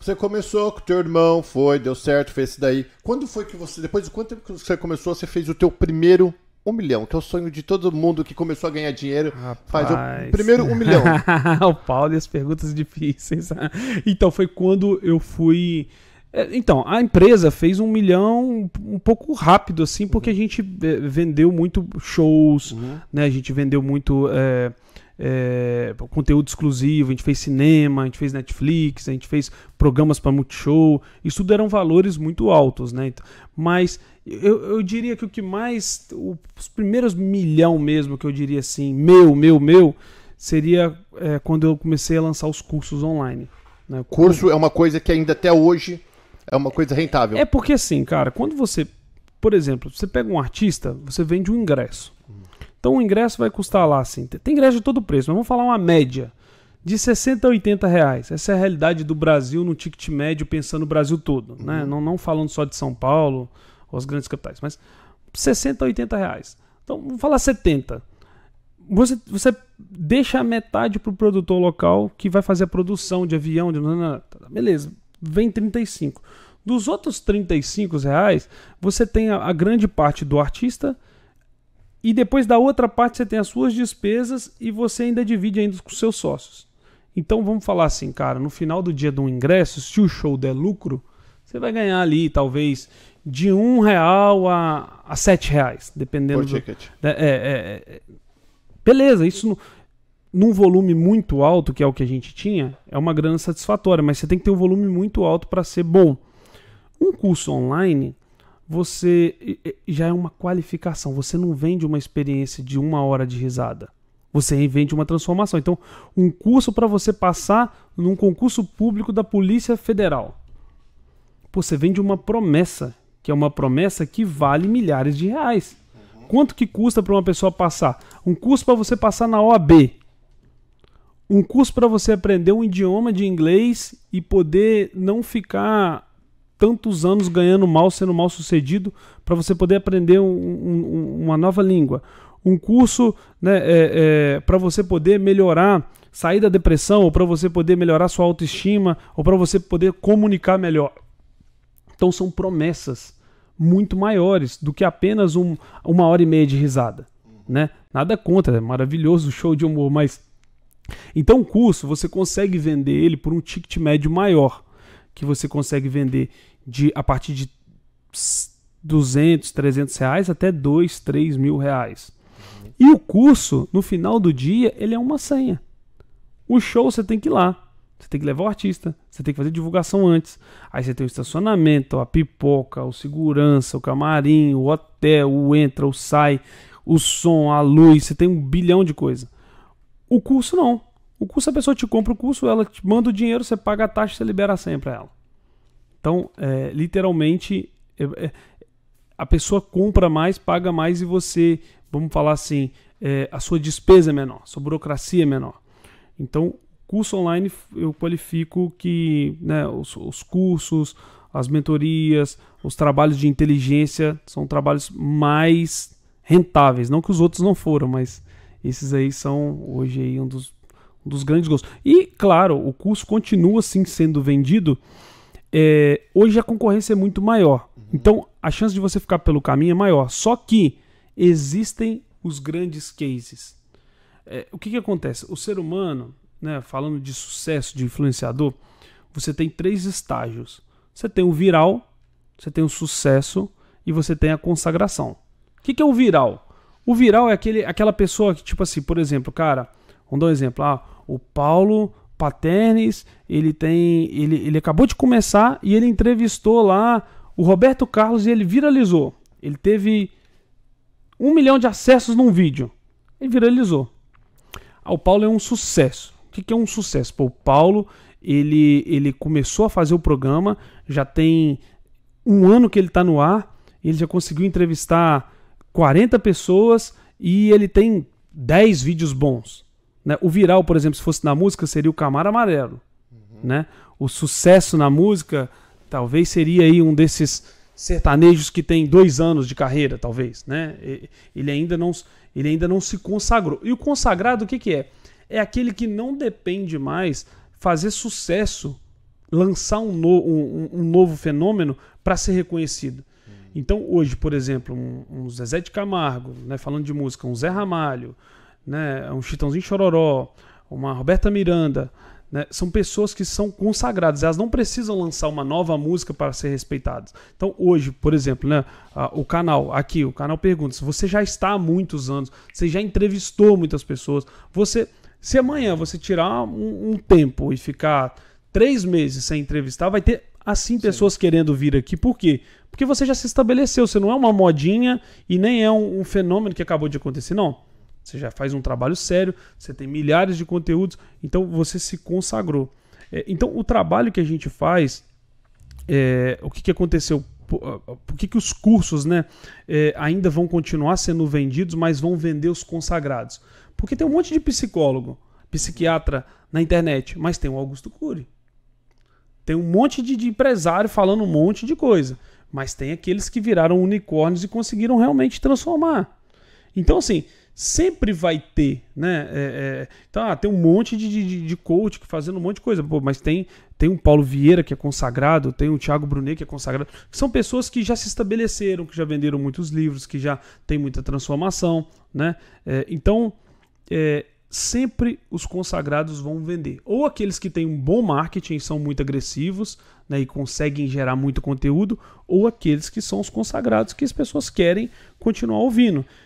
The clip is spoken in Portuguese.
Você começou com o teu irmão, foi, deu certo, fez isso daí. Quando foi que você, depois de quanto tempo que você começou, você fez o teu primeiro um milhão, que é o sonho de todo mundo que começou a ganhar dinheiro. Rapaz. Faz o primeiro um milhão. o Paulo e as perguntas difíceis. então, foi quando eu fui. É, então, a empresa fez um milhão um pouco rápido, assim, porque uhum. a gente eh, vendeu muito shows, uhum. né? A gente vendeu muito. É é, conteúdo exclusivo, a gente fez cinema, a gente fez Netflix, a gente fez programas para Multishow, isso tudo eram valores muito altos, né? Então, mas eu, eu diria que o que mais, os primeiros milhão mesmo que eu diria assim, meu, meu, meu, seria é, quando eu comecei a lançar os cursos online. Né? Curso é uma coisa que ainda até hoje é uma coisa rentável. É porque assim, cara, quando você, por exemplo, você pega um artista, você vende um ingresso. Hum. Então o ingresso vai custar lá, assim. Tem ingresso de todo preço, mas vamos falar uma média. De 60 a 80 reais. Essa é a realidade do Brasil no ticket médio, pensando no Brasil todo. Né? Uhum. Né? Não, não falando só de São Paulo ou as grandes capitais, mas 60 a 80 reais. Então vamos falar 70. Você, você deixa a metade para o produtor local que vai fazer a produção de avião. De... Tá, tá, beleza, vem 35. Dos outros 35 reais, você tem a, a grande parte do artista e depois da outra parte você tem as suas despesas e você ainda divide ainda com seus sócios. Então vamos falar assim, cara, no final do dia de um ingresso, se o show der lucro, você vai ganhar ali talvez de um real a, a sete reais, dependendo. Por ticket. É, é, é, é, beleza, isso no, num volume muito alto, que é o que a gente tinha, é uma grana satisfatória, mas você tem que ter um volume muito alto para ser bom. Um curso online, você já é uma qualificação. Você não vende uma experiência de uma hora de risada. Você vende uma transformação. Então, um curso para você passar num concurso público da Polícia Federal. você vende uma promessa, que é uma promessa que vale milhares de reais. Quanto que custa para uma pessoa passar? Um curso para você passar na OAB. Um curso para você aprender um idioma de inglês e poder não ficar tantos anos ganhando mal, sendo mal sucedido, para você poder aprender um, um, uma nova língua. Um curso né, é, é, para você poder melhorar, sair da depressão, ou para você poder melhorar sua autoestima, ou para você poder comunicar melhor. Então são promessas muito maiores do que apenas um, uma hora e meia de risada. Né? Nada contra, é maravilhoso o show de humor, mas. Então o curso você consegue vender ele por um ticket médio maior que você consegue vender de a partir de 200, 300 reais até 2, 3 mil reais. E o curso, no final do dia, ele é uma senha. O show você tem que ir lá. Você tem que levar o artista, você tem que fazer divulgação antes. Aí você tem o estacionamento, a pipoca, o segurança, o camarim, o hotel, o entra, o sai, o som, a luz, você tem um bilhão de coisa. O curso não. O curso a pessoa te compra o curso, ela te manda o dinheiro, você paga a taxa, você libera a senha para ela. Então, é, literalmente, é, é, a pessoa compra mais, paga mais e você, vamos falar assim, é, a sua despesa é menor, sua burocracia é menor. Então, curso online eu qualifico que né, os, os cursos, as mentorias, os trabalhos de inteligência são trabalhos mais rentáveis. Não que os outros não foram, mas esses aí são hoje aí um dos, um dos grandes gostos. E, claro, o curso continua assim sendo vendido é, hoje a concorrência é muito maior. Uhum. Então a chance de você ficar pelo caminho é maior. Só que existem os grandes cases. É, o que, que acontece? O ser humano, né, falando de sucesso, de influenciador, você tem três estágios: você tem o viral, você tem o sucesso e você tem a consagração. O que, que é o viral? O viral é aquele, aquela pessoa que, tipo assim, por exemplo, cara, vamos dar um exemplo. Ah, o Paulo Paternes, ele tem, ele, ele acabou de começar e ele entrevistou lá o Roberto Carlos e ele viralizou. Ele teve um milhão de acessos num vídeo. Ele viralizou. Ah, o Paulo é um sucesso. O que, que é um sucesso? Pô, o Paulo ele, ele começou a fazer o programa, já tem um ano que ele está no ar, ele já conseguiu entrevistar 40 pessoas e ele tem 10 vídeos bons. Né? O viral, por exemplo, se fosse na música, seria o Camaro Amarelo. Uhum. Né? O sucesso na música talvez seria aí um desses sertanejos que tem dois anos de carreira, talvez. Né? Ele, ainda não, ele ainda não se consagrou. E o consagrado, o que, que é? É aquele que não depende mais fazer sucesso, lançar um, no, um, um novo fenômeno para ser reconhecido. Uhum. Então, hoje, por exemplo, um, um Zezé de Camargo, né, falando de música, um Zé Ramalho, né, é um Chitãozinho Chororó, uma Roberta Miranda, né, são pessoas que são consagradas, elas não precisam lançar uma nova música para ser respeitadas. Então, hoje, por exemplo, né, o canal, aqui, o canal pergunta: se você já está há muitos anos, você já entrevistou muitas pessoas, você. Se amanhã você tirar um, um tempo e ficar três meses sem entrevistar, vai ter assim pessoas Sim. querendo vir aqui. Por quê? Porque você já se estabeleceu, você não é uma modinha e nem é um, um fenômeno que acabou de acontecer, não. Você já faz um trabalho sério, você tem milhares de conteúdos, então você se consagrou. É, então, o trabalho que a gente faz, é, o que, que aconteceu? Por, que, que os cursos né, é, ainda vão continuar sendo vendidos, mas vão vender os consagrados? Porque tem um monte de psicólogo, psiquiatra na internet, mas tem o Augusto Cury. Tem um monte de, de empresário falando um monte de coisa, mas tem aqueles que viraram unicórnios e conseguiram realmente transformar. Então, assim, sempre vai ter, né? É, é, então, ah, tem um monte de, de, de coach que fazendo um monte de coisa, Pô, mas tem tem um Paulo Vieira que é consagrado, tem o um Thiago Brunet que é consagrado. São pessoas que já se estabeleceram, que já venderam muitos livros, que já tem muita transformação, né? É, então, é, sempre os consagrados vão vender. Ou aqueles que têm um bom marketing, são muito agressivos, né, e conseguem gerar muito conteúdo, ou aqueles que são os consagrados que as pessoas querem continuar ouvindo.